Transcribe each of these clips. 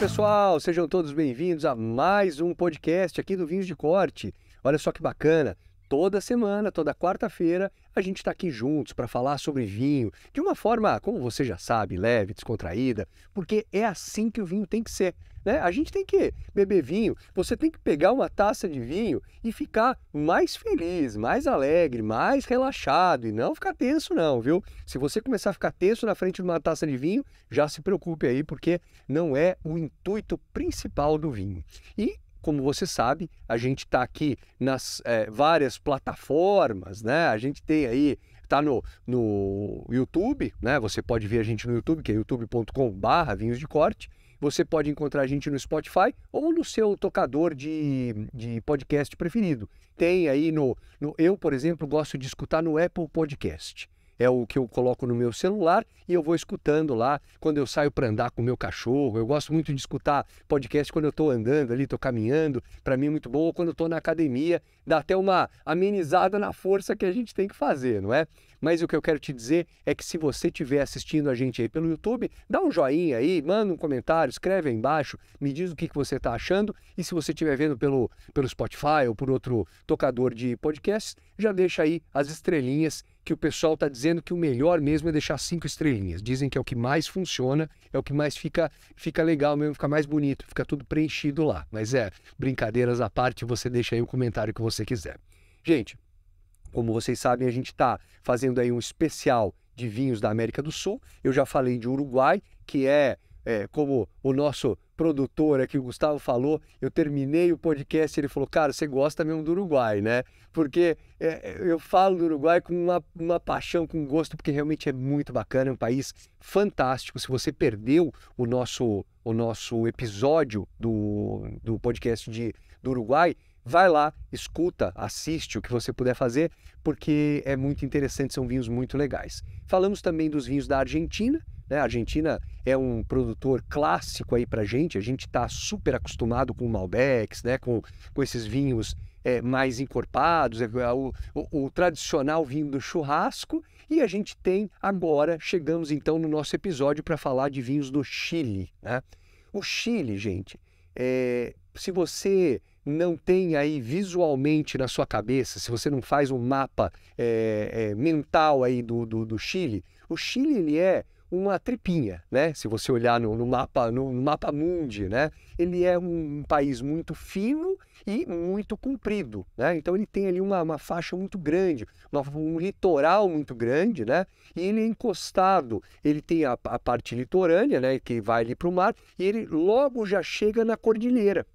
pessoal, sejam todos bem-vindos a mais um podcast aqui do Vinhos de Corte. Olha só que bacana! Toda semana, toda quarta-feira, a gente está aqui juntos para falar sobre vinho de uma forma, como você já sabe, leve, descontraída, porque é assim que o vinho tem que ser. Né? A gente tem que beber vinho, você tem que pegar uma taça de vinho e ficar mais feliz, mais alegre, mais relaxado e não ficar tenso não, viu? Se você começar a ficar tenso na frente de uma taça de vinho, já se preocupe aí porque não é o intuito principal do vinho. E como você sabe, a gente está aqui nas é, várias plataformas, né? A gente tem aí está no, no YouTube, né? Você pode ver a gente no YouTube, que é youtube.com/barra vinhos de corte. Você pode encontrar a gente no Spotify ou no seu tocador de, de podcast preferido. Tem aí no, no. Eu, por exemplo, gosto de escutar no Apple Podcast é o que eu coloco no meu celular e eu vou escutando lá quando eu saio para andar com o meu cachorro. Eu gosto muito de escutar podcast quando eu estou andando ali, estou caminhando. Para mim é muito bom. Ou quando eu estou na academia, dá até uma amenizada na força que a gente tem que fazer, não é? Mas o que eu quero te dizer é que se você estiver assistindo a gente aí pelo YouTube, dá um joinha aí, manda um comentário, escreve aí embaixo, me diz o que, que você está achando. E se você estiver vendo pelo, pelo Spotify ou por outro tocador de podcasts, já deixa aí as estrelinhas que o pessoal está dizendo que o melhor mesmo é deixar cinco estrelinhas. Dizem que é o que mais funciona, é o que mais fica, fica legal mesmo, fica mais bonito, fica tudo preenchido lá. Mas é, brincadeiras à parte, você deixa aí o comentário que você quiser. Gente, como vocês sabem, a gente está fazendo aí um especial de vinhos da América do Sul. Eu já falei de Uruguai, que é, é como o nosso produtora que o Gustavo falou, eu terminei o podcast ele falou, cara, você gosta mesmo do Uruguai, né? Porque é, eu falo do Uruguai com uma, uma paixão, com gosto, porque realmente é muito bacana, é um país fantástico. Se você perdeu o nosso, o nosso episódio do, do podcast de, do Uruguai, vai lá, escuta, assiste o que você puder fazer, porque é muito interessante, são vinhos muito legais. Falamos também dos vinhos da Argentina, né? A Argentina é um produtor clássico aí para gente. A gente está super acostumado com Malbecs, né? com, com esses vinhos é, mais encorpados, é, é, o, o, o, tradicional vinho do churrasco. E a gente tem agora, chegamos então no nosso episódio para falar de vinhos do Chile. Né? O Chile, gente, é, se você não tem aí visualmente na sua cabeça, se você não faz um mapa é, é, mental aí do, do, do Chile, o Chile ele é uma tripinha, né? Se você olhar no, no mapa, no, no, mapa mundi, né? Ele é um, um, país muito fino e muito comprido, né? Então ele tem ali uma, uma faixa muito grande, uma, um litoral muito grande, né? E ele é encostado, ele tem a, a parte litorânea, né? Que vai ali para o mar e ele logo já chega na cordilheira.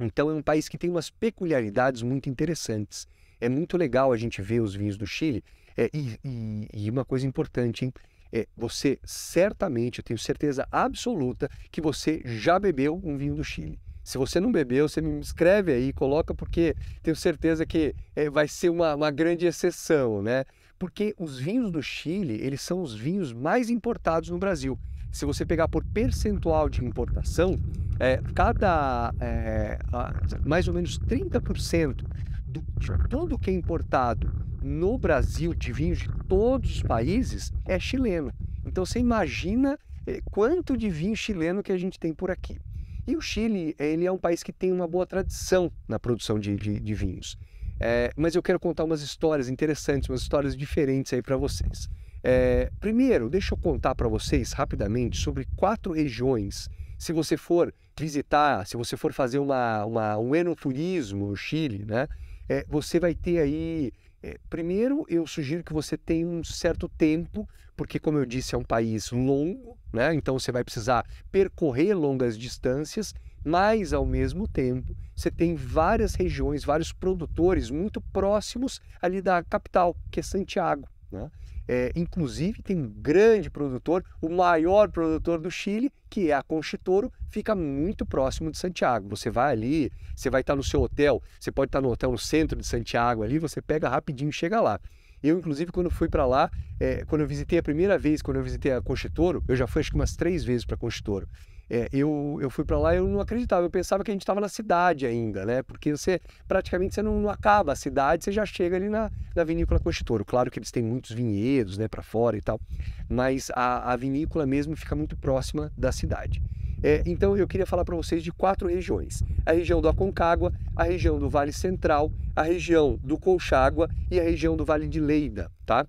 Então é um país que tem umas peculiaridades muito interessantes. É muito legal a gente ver os vinhos do Chile. É, e, e, e uma coisa importante, hein? é, você certamente, eu tenho certeza absoluta, que você já bebeu um vinho do Chile. Se você não bebeu, você me escreve aí, coloca, porque tenho certeza que é, vai ser uma, uma grande exceção, né? Porque os vinhos do Chile, eles são os vinhos mais importados no Brasil. Se você pegar por percentual de importação, é, cada é, mais ou menos 30% do, de tudo que é importado no Brasil de vinhos de todos os países é chileno. Então você imagina eh, quanto de vinho chileno que a gente tem por aqui. E o Chile ele é um país que tem uma boa tradição na produção de, de, de vinhos. É, mas eu quero contar umas histórias interessantes, umas histórias diferentes aí para vocês. É, primeiro, deixa eu contar para vocês rapidamente sobre quatro regiões. Se você for visitar, se você for fazer uma, uma, um enoturismo no Chile, né? é, você vai ter aí. É, primeiro, eu sugiro que você tenha um certo tempo, porque, como eu disse, é um país longo, né? Então você vai precisar percorrer longas distâncias, mas, ao mesmo tempo, você tem várias regiões, vários produtores muito próximos ali da capital, que é Santiago, né? É, inclusive, tem um grande produtor, o maior produtor do Chile, que é a Conchitoro, fica muito próximo de Santiago. Você vai ali, você vai estar no seu hotel, você pode estar no hotel no centro de Santiago ali, você pega rapidinho e chega lá. Eu, inclusive, quando fui para lá, é, quando eu visitei a primeira vez, quando eu visitei a Conchitoro, eu já fui acho que umas três vezes para Conchitoro. É, eu, eu fui para lá e eu não acreditava. Eu pensava que a gente estava na cidade ainda, né? Porque você praticamente você não, não, acaba a cidade, você já chega ali na, na vinícola Cochitouro. Claro que eles têm muitos vinhedos, né, para fora e tal, mas a, a vinícola mesmo fica muito próxima da cidade. É, então eu queria falar para vocês de quatro regiões: a região do Aconcágua a região do Vale Central, a região do Colchagua e a região do Vale de Leida, tá?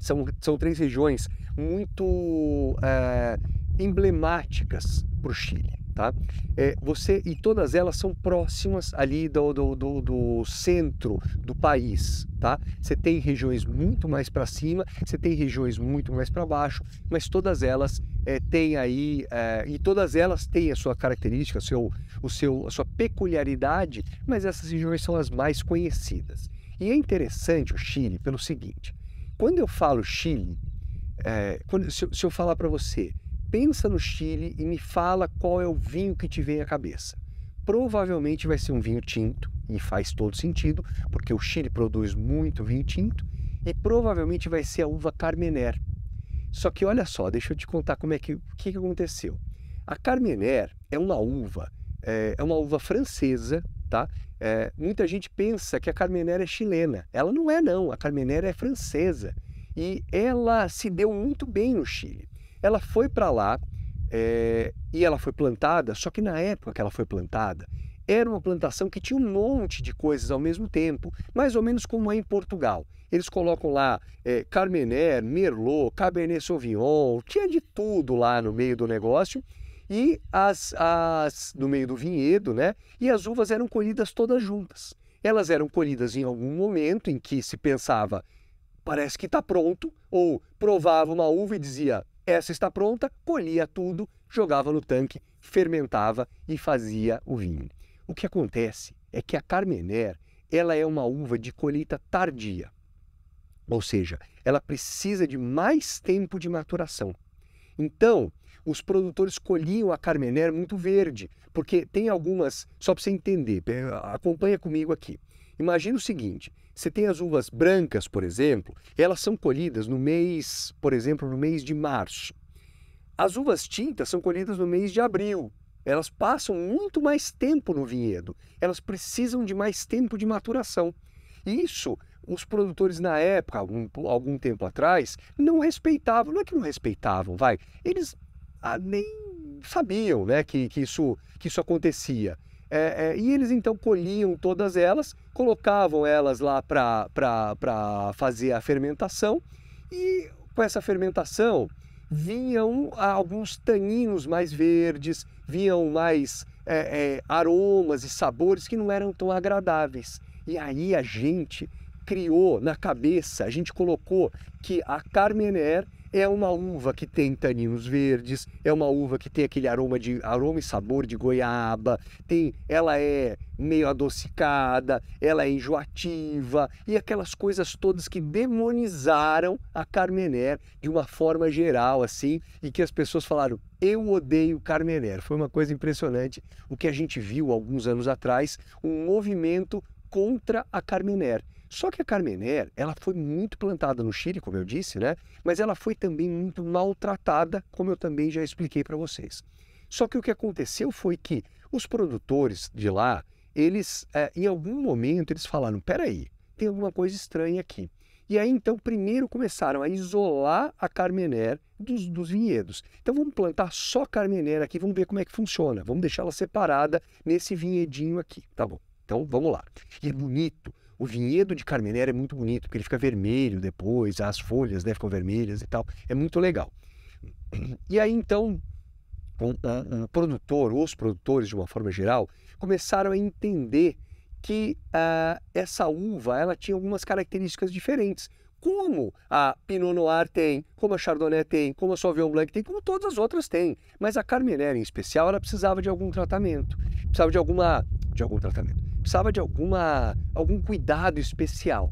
São, são três regiões muito é, emblemáticas para o Chile. Tá? É, você e todas elas são próximas ali do, do, do, do centro do país, tá? Você tem regiões muito mais para cima, você tem regiões muito mais para baixo, mas todas elas é, têm aí é, e todas elas têm a sua característica, seu, o seu, a sua peculiaridade, mas essas regiões são as mais conhecidas. E é interessante o Chile pelo seguinte: quando eu falo Chile, é, quando, se, se eu falar para você pensa no Chile e me fala qual é o vinho que te vem à cabeça. Provavelmente vai ser um vinho tinto, e faz todo sentido, porque o Chile produz muito vinho tinto, e provavelmente vai ser a uva Carmener. Só que olha só, deixa eu te contar como é que, o que, aconteceu. A Carmener é uma uva, é, é uma uva francesa, tá? É, muita gente pensa que a Carmener é chilena. Ela não é, não. A Carmener é francesa. E ela se deu muito bem no Chile. Ela foi para lá é, e ela foi plantada, só que na época que ela foi plantada, era uma plantação que tinha um monte de coisas ao mesmo tempo, mais ou menos como é em Portugal. Eles colocam lá é, Carmener, Merlot, Cabernet Sauvignon, tinha de tudo lá no meio do negócio e as, as no meio do vinhedo, né? E as uvas eram colhidas todas juntas. Elas eram colhidas em algum momento em que se pensava parece que está pronto ou provava uma uva e dizia essa está pronta, colhia tudo, jogava no tanque, fermentava e fazia o vinho. O que acontece é que a Carmener, ela é uma uva de colheita tardia. Ou seja, ela precisa de mais tempo de maturação. Então, os produtores colhiam a Carmener muito verde, porque tem algumas, só para você entender, acompanha comigo aqui. Imagina o seguinte: você tem as uvas brancas, por exemplo, elas são colhidas no mês, por exemplo, no mês de março. As uvas tintas são colhidas no mês de abril. Elas passam muito mais tempo no vinhedo. Elas precisam de mais tempo de maturação. Isso os produtores na época, algum, algum tempo atrás, não respeitavam. Não é que não respeitavam, vai. Eles ah, nem sabiam né, que, que, isso, que isso acontecia. É, é, e eles então colhiam todas elas, colocavam elas lá para fazer a fermentação e com essa fermentação vinham alguns taninos mais verdes, vinham mais é, é, aromas e sabores que não eram tão agradáveis. E aí a gente criou na cabeça, a gente colocou que a Carmener é uma uva que tem taninos verdes, é uma uva que tem aquele aroma de aroma e sabor de goiaba, tem, ela é meio adocicada, ela é enjoativa e aquelas coisas todas que demonizaram a Carmener de uma forma geral assim, e que as pessoas falaram: "Eu odeio Carmener". Foi uma coisa impressionante o que a gente viu alguns anos atrás, um movimento contra a Carmener. Só que a Carmener, ela foi muito plantada no Chile, como eu disse, né? Mas ela foi também muito maltratada, como eu também já expliquei para vocês. Só que o que aconteceu foi que os produtores de lá, eles, é, em algum momento, eles falaram: peraí, tem alguma coisa estranha aqui. E aí, então, primeiro começaram a isolar a Carmener dos, dos, vinhedos. Então, vamos plantar só Carmener aqui, vamos ver como é que funciona. Vamos deixá-la separada nesse vinhedinho aqui, tá bom? Então vamos lá. E é bonito. O vinhedo de Carmenera é muito bonito, porque ele fica vermelho depois, as folhas né, ficam vermelhas e tal. É muito legal. E aí então, o produtor, os produtores de uma forma geral, começaram a entender que uh, essa uva ela tinha algumas características diferentes como a Pinot Noir tem, como a Chardonnay tem, como a Sauvignon Blanc tem, como todas as outras têm. Mas a Carmenère, em especial, ela precisava de algum tratamento. Precisava de alguma de algum tratamento precisava de alguma, algum cuidado especial.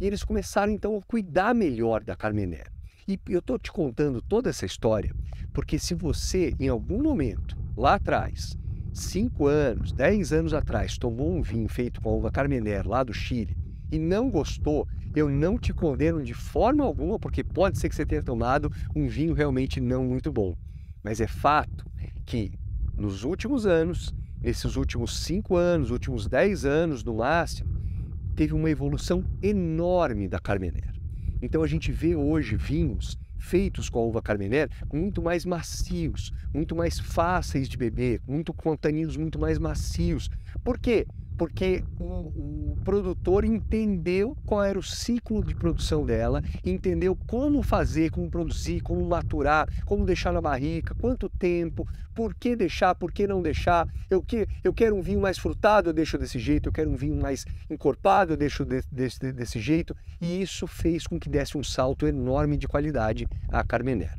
E eles começaram então a cuidar melhor da Carmené. E eu estou te contando toda essa história porque se você, em algum momento, lá atrás, cinco anos, dez anos atrás, tomou um vinho feito com a uva Carmener lá do Chile e não gostou, eu não te condeno de forma alguma, porque pode ser que você tenha tomado um vinho realmente não muito bom. Mas é fato que nos últimos anos esses últimos cinco anos, últimos dez anos no máximo, teve uma evolução enorme da Carmener. Então a gente vê hoje vinhos feitos com a uva Carmener muito mais macios, muito mais fáceis de beber, muito com taninos muito mais macios. Por quê? porque o, o, produtor entendeu qual era o ciclo de produção dela, entendeu como fazer, como produzir, como maturar, como deixar na barrica, quanto tempo, por que deixar, por que não deixar. Eu, que, eu quero um vinho mais frutado, eu deixo desse jeito, eu quero um vinho mais encorpado, eu deixo de, desse, desse jeito. E isso fez com que desse um salto enorme de qualidade à Carmener.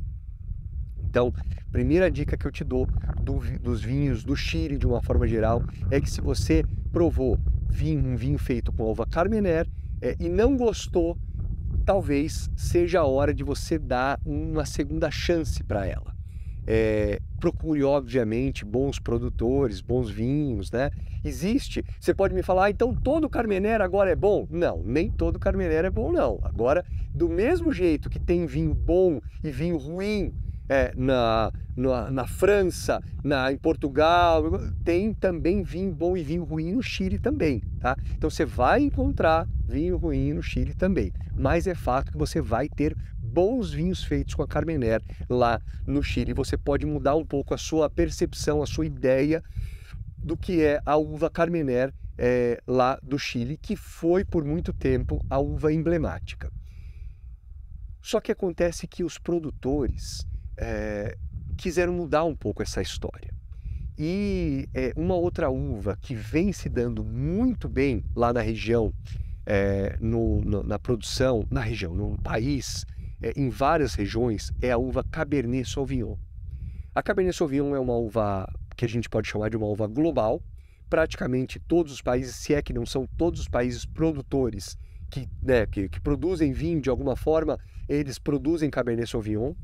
Então, primeira dica que eu te dou do, dos vinhos do Chile de uma forma geral é que se você provou vinho, um vinho feito com uva Carmener é, e não gostou, talvez seja a hora de você dar uma segunda chance para ela. É, procure, obviamente, bons produtores, bons vinhos, né? Existe. Você pode me falar, ah, então todo Carmener agora é bom? Não, nem todo Carmener é bom, não. Agora, do mesmo jeito que tem vinho bom e vinho ruim, é, na, na, na, França, na, em Portugal, tem também vinho bom e vinho ruim no Chile também, tá? Então você vai encontrar vinho ruim no Chile também, mas é fato que você vai ter bons vinhos feitos com a Carmener lá no Chile. Você pode mudar um pouco a sua percepção, a sua ideia do que é a uva Carmener é, lá do Chile, que foi por muito tempo a uva emblemática. Só que acontece que os produtores é, quiseram mudar um pouco essa história. E é, uma outra uva que vem se dando muito bem lá na região, é, no, no, na produção, na região, no país, é, em várias regiões, é a uva Cabernet Sauvignon. A Cabernet Sauvignon é uma uva que a gente pode chamar de uma uva global. Praticamente todos os países, se é que não são todos os países produtores que, né, que, que produzem vinho de alguma forma, eles produzem Cabernet Sauvignon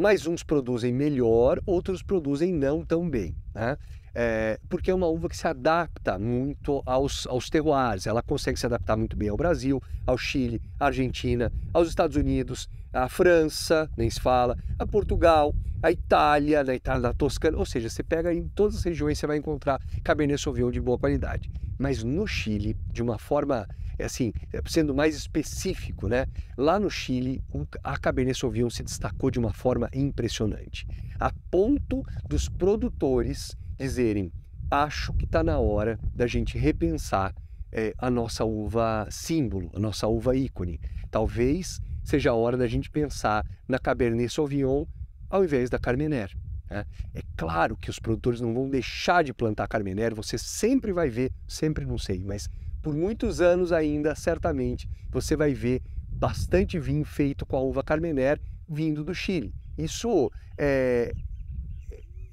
mas uns produzem melhor, outros produzem não tão bem. Né? É, porque é uma uva que se adapta muito aos, aos terroirs. Ela consegue se adaptar muito bem ao Brasil, ao Chile, à Argentina, aos Estados Unidos, à França, nem se fala, a Portugal, a Itália, né, tá na Itália, da Toscana. Ou seja, você pega em todas as regiões, você vai encontrar Cabernet Sauvignon de boa qualidade. Mas no Chile, de uma forma é assim, é, sendo mais específico, né? Lá no Chile, a Cabernet Sauvignon se destacou de uma forma impressionante, a ponto dos produtores dizerem: acho que está na hora da gente repensar é, a nossa uva símbolo, a nossa uva ícone. Talvez seja a hora da gente pensar na Cabernet Sauvignon ao invés da Carmener. Né? É claro que os produtores não vão deixar de plantar Carmener, você sempre vai ver, sempre não sei, mas por muitos anos ainda, certamente, você vai ver bastante vinho feito com a uva Carmener vindo do Chile. Isso é,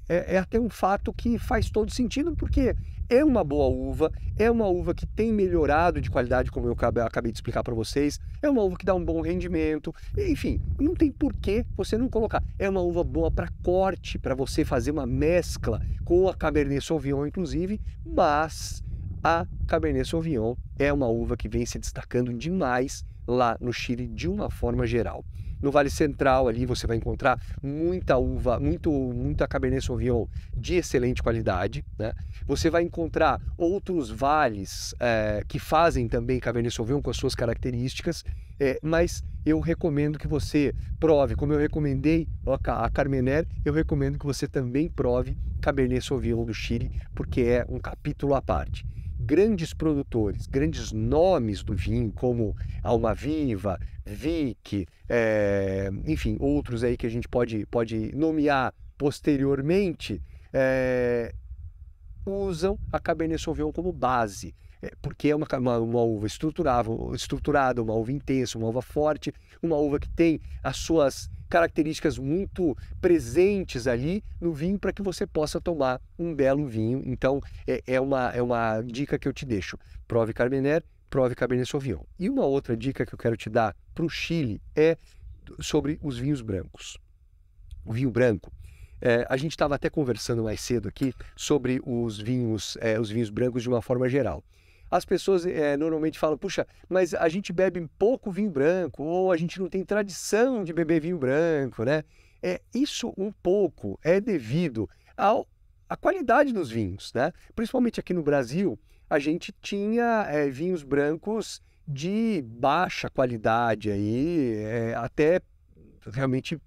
é, é até um fato que faz todo sentido, porque é uma boa uva, é uma uva que tem melhorado de qualidade, como eu acabei de explicar para vocês, é uma uva que dá um bom rendimento, enfim, não tem por que você não colocar. É uma uva boa para corte, para você fazer uma mescla com a Cabernet Sauvignon, inclusive, mas a Cabernet Sauvignon é uma uva que vem se destacando demais lá no Chile de uma forma geral. No Vale Central ali você vai encontrar muita uva, muito, muita Cabernet Sauvignon de excelente qualidade. Né? Você vai encontrar outros vales é, que fazem também Cabernet Sauvignon com as suas características, é, mas eu recomendo que você prove, como eu recomendei a Carmener, eu recomendo que você também prove Cabernet Sauvignon do Chile, porque é um capítulo à parte grandes produtores, grandes nomes do vinho, como Alma Viva, Vic, é, enfim, outros aí que a gente pode, pode nomear posteriormente, é, usam a Cabernet Sauvignon como base. É, porque é uma, uma, uma uva estruturada, estruturada, uma uva intensa, uma uva forte, uma uva que tem as suas características muito presentes ali no vinho para que você possa tomar um belo vinho. Então, é, é, uma, é uma dica que eu te deixo. Prove Carmener, prove Cabernet Sauvignon. E uma outra dica que eu quero te dar para o Chile é sobre os vinhos brancos. O vinho branco. É, a gente estava até conversando mais cedo aqui sobre os vinhos, é, os vinhos brancos de uma forma geral as pessoas é, normalmente falam, puxa, mas a gente bebe pouco vinho branco, ou a gente não tem tradição de beber vinho branco, né? É, isso um pouco é devido ao, à qualidade dos vinhos, né? Principalmente aqui no Brasil, a gente tinha é, vinhos brancos de baixa qualidade aí, é, até realmente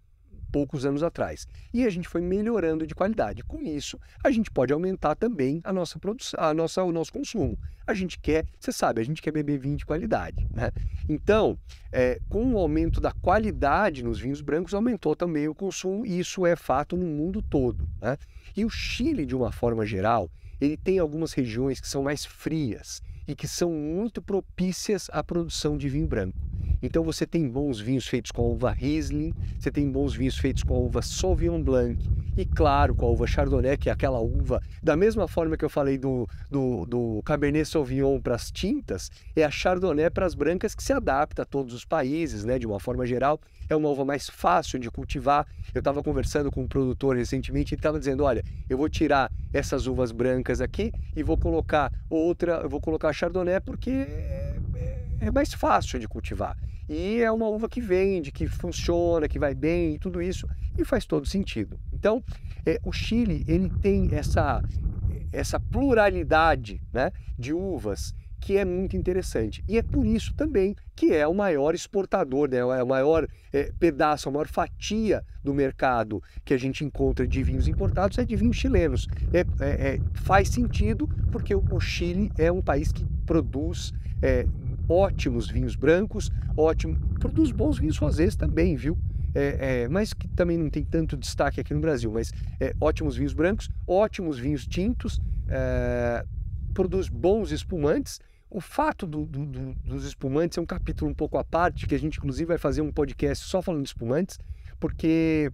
poucos anos atrás. E a gente foi melhorando de qualidade. Com isso, a gente pode aumentar também a nossa produção, a nossa, o nosso consumo. A gente quer, você sabe, a gente quer beber vinho de qualidade. Né? Então, é, com o aumento da qualidade nos vinhos brancos, aumentou também o consumo, e isso é fato no mundo todo. Né? E o Chile, de uma forma geral, ele tem algumas regiões que são mais frias e que são muito propícias à produção de vinho branco. Então você tem bons vinhos feitos com a uva Riesling, você tem bons vinhos feitos com a uva Sauvignon Blanc e, claro, com a uva Chardonnay, que é aquela uva, da mesma forma que eu falei do, do, do Cabernet Sauvignon para as tintas, é a Chardonnay para as brancas que se adapta a todos os países, né, de uma forma geral. É uma uva mais fácil de cultivar. Eu estava conversando com um produtor recentemente e estava dizendo: olha, eu vou tirar essas uvas brancas aqui e vou colocar outra, eu vou colocar a Chardonnay porque é, é é mais fácil de cultivar. E é uma uva que vende, que funciona, que vai bem, tudo isso, e faz todo sentido. Então, é, o Chile ele tem essa, essa pluralidade né, de uvas que é muito interessante. E é por isso também que é o maior exportador, né? é o maior é, pedaço, a maior fatia do mercado que a gente encontra de vinhos importados é de vinhos chilenos. É, é, é faz sentido porque o Chile é um país que produz é, ótimos vinhos brancos, ótimo, produz bons vinhos rosés também, viu? É, é, mas que também não tem tanto destaque aqui no Brasil, mas é, ótimos vinhos brancos, ótimos vinhos tintos, é, produz bons espumantes. O fato do, do, do, dos espumantes é um capítulo um pouco à parte, que a gente inclusive vai fazer um podcast só falando de espumantes, porque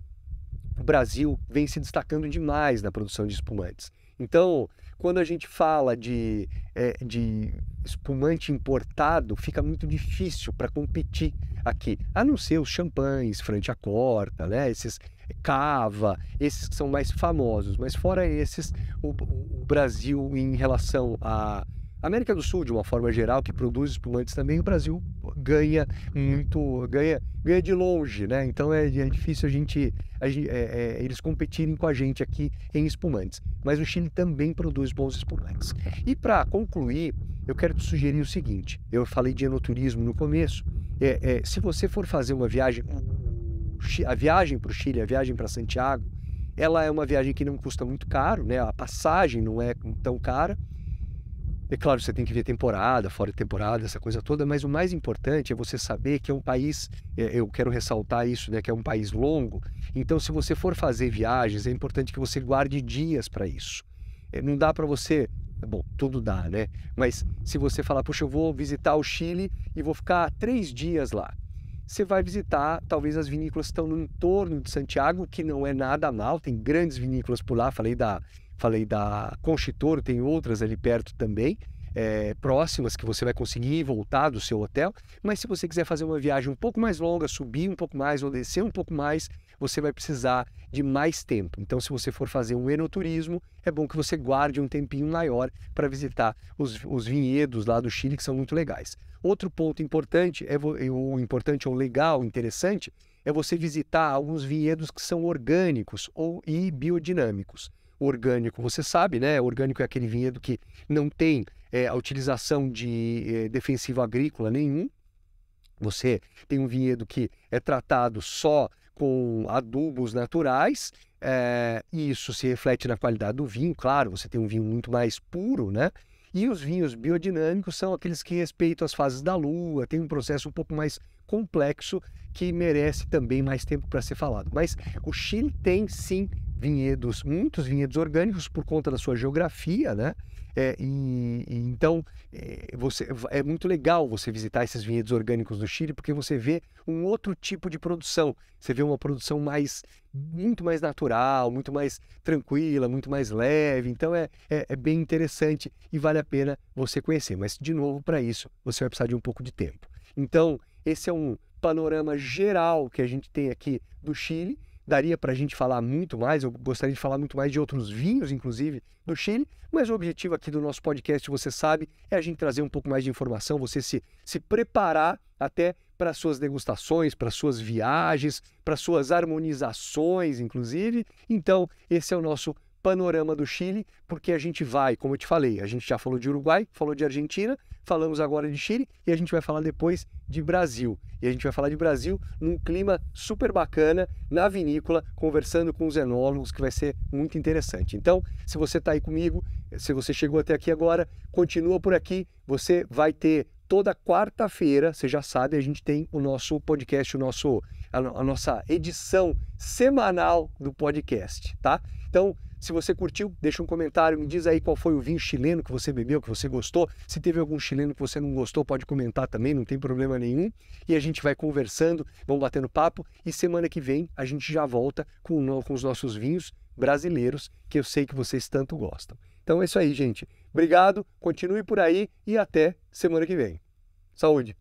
o Brasil vem se destacando demais na produção de espumantes. Então, quando a gente fala de, é, de espumante importado, fica muito difícil para competir aqui, a não ser os champanhes, Franciacorta, né? esses é, cava, esses que são mais famosos, mas fora esses, o, o Brasil em relação à América do Sul, de uma forma geral, que produz espumantes também, o Brasil ganha muito, ganha, ganha de longe, né? Então é, é difícil a gente é, é, eles competirem com a gente aqui em espumantes. Mas o Chile também produz bons espumantes. E para concluir, eu quero te sugerir o seguinte: eu falei de enoturismo no começo. É, é se você for fazer uma viagem, a viagem para o Chile, a viagem para Santiago, ela é uma viagem que não custa muito caro, né? A passagem não é tão cara é claro, você tem que ver temporada, fora de temporada, essa coisa toda, mas o mais importante é você saber que é um país, é, eu quero ressaltar isso, né, que é um país longo. Então, se você for fazer viagens, é importante que você guarde dias para isso. É, não dá para você Bom, tudo dá, né? Mas se você falar, puxa, eu vou visitar o Chile e vou ficar três dias lá. Você vai visitar, talvez as vinícolas estão no entorno de Santiago, que não é nada mal, tem grandes vinícolas por lá. Falei da falei da Conchitoro, tem outras ali perto também. É, próximas que você vai conseguir voltar do seu hotel. Mas se você quiser fazer uma viagem um pouco mais longa, subir um pouco mais ou descer um pouco mais, você vai precisar de mais tempo. Então, se você for fazer um enoturismo, é bom que você guarde um tempinho maior para visitar os, os, vinhedos lá do Chile, que são muito legais. Outro ponto importante, é o importante ou legal, interessante, é você visitar alguns vinhedos que são orgânicos ou e biodinâmicos orgânico, você sabe, né? Orgânico é aquele vinhedo que não tem é, a utilização de é, defensivo agrícola nenhum. Você tem um vinhedo que é tratado só com adubos naturais, é, e isso se reflete na qualidade do vinho, claro, você tem um vinho muito mais puro, né? E os vinhos biodinâmicos são aqueles que respeitam as fases da lua, tem um processo um pouco mais complexo que merece também mais tempo para ser falado. Mas o Chile tem sim vinhedos, muitos vinhedos orgânicos por conta da sua geografia, né? É, e, e então é, você, é muito legal você visitar esses vinhedos orgânicos do Chile porque você vê um outro tipo de produção. Você vê uma produção mais muito mais natural, muito mais tranquila, muito mais leve. Então é, é, é bem interessante e vale a pena você conhecer. Mas de novo para isso você vai precisar de um pouco de tempo. Então esse é um panorama geral que a gente tem aqui do Chile Daria para a gente falar muito mais, eu gostaria de falar muito mais de outros vinhos, inclusive, do Chile, mas o objetivo aqui do nosso podcast, você sabe, é a gente trazer um pouco mais de informação, você se, se preparar até para suas degustações, para suas viagens, para suas harmonizações, inclusive. Então, esse é o nosso panorama do Chile, porque a gente vai, como eu te falei, a gente já falou de Uruguai, falou de Argentina, falamos agora de Chile e a gente vai falar depois de Brasil. E a gente vai falar de Brasil num clima super bacana, na vinícola, conversando com os enólogos, que vai ser muito interessante. Então, se você está aí comigo, se você chegou até aqui agora, continua por aqui, você vai ter toda quarta-feira, você já sabe, a gente tem o nosso podcast, o nosso, a, a, nossa edição semanal do podcast, tá? Então, se você curtiu, deixa um comentário, me diz aí qual foi o vinho chileno que você bebeu, que você gostou. Se teve algum chileno que você não gostou, pode comentar também, não tem problema nenhum. E a gente vai conversando, vamos batendo papo. E semana que vem a gente já volta com, com os nossos vinhos brasileiros, que eu sei que vocês tanto gostam. Então é isso aí, gente. Obrigado, continue por aí e até semana que vem. Saúde!